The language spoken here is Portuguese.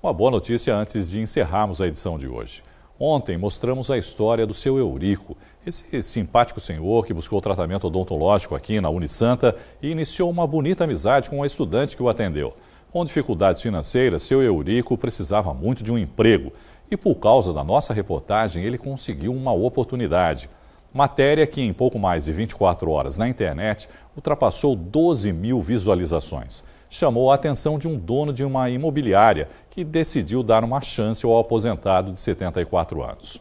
Uma boa notícia antes de encerrarmos a edição de hoje. Ontem mostramos a história do seu Eurico, esse simpático senhor que buscou tratamento odontológico aqui na Unisanta e iniciou uma bonita amizade com a estudante que o atendeu. Com dificuldades financeiras, seu Eurico precisava muito de um emprego e, por causa da nossa reportagem, ele conseguiu uma oportunidade. Matéria que, em pouco mais de 24 horas na internet, ultrapassou 12 mil visualizações chamou a atenção de um dono de uma imobiliária que decidiu dar uma chance ao aposentado de 74 anos.